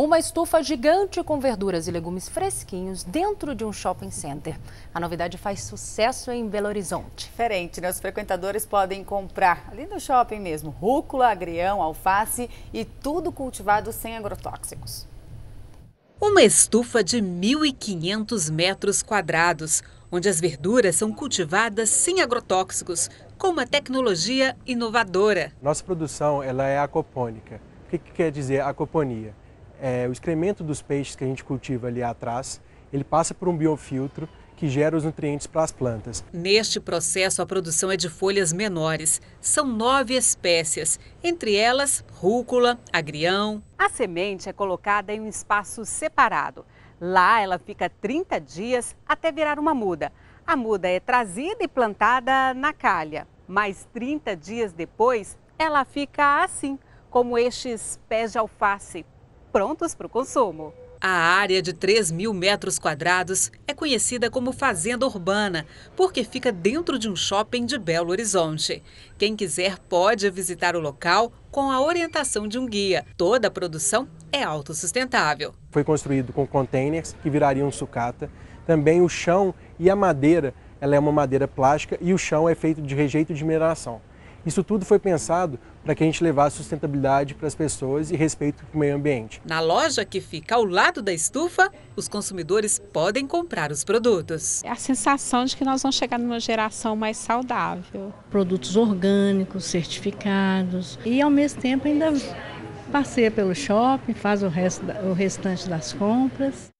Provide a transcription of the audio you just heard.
Uma estufa gigante com verduras e legumes fresquinhos dentro de um shopping center. A novidade faz sucesso em Belo Horizonte. Diferente, né? Os frequentadores podem comprar, ali no shopping mesmo, rúcula, agrião, alface e tudo cultivado sem agrotóxicos. Uma estufa de 1.500 metros quadrados, onde as verduras são cultivadas sem agrotóxicos, com uma tecnologia inovadora. Nossa produção ela é aquapônica. O que, que quer dizer aquaponia? é, o excremento dos peixes que a gente cultiva ali atrás, ele passa por um biofiltro que gera os nutrientes para as plantas. Neste processo, a produção é de folhas menores. São nove espécies, entre elas rúcula, agrião. A semente é colocada em um espaço separado. Lá ela fica 30 dias até virar uma muda. A muda é trazida e plantada na calha, mas 30 dias depois ela fica assim, como estes pés de alface prontos para o consumo. A área de 3 mil metros quadrados é conhecida como Fazenda Urbana, porque fica dentro de um shopping de Belo Horizonte. Quem quiser pode visitar o local com a orientação de um guia. Toda a produção é autossustentável. Foi construído com containers que virariam sucata. Também o chão e a madeira, ela é uma madeira plástica e o chão é feito de rejeito de mineração. Isso tudo foi pensado para que a gente levasse sustentabilidade para as pessoas e respeito para o meio ambiente. Na loja que fica ao lado da estufa, os consumidores podem comprar os produtos. É a sensação de que nós vamos chegar numa geração mais saudável. Produtos orgânicos, certificados e ao mesmo tempo ainda passeia pelo shopping, faz o, rest, o restante das compras.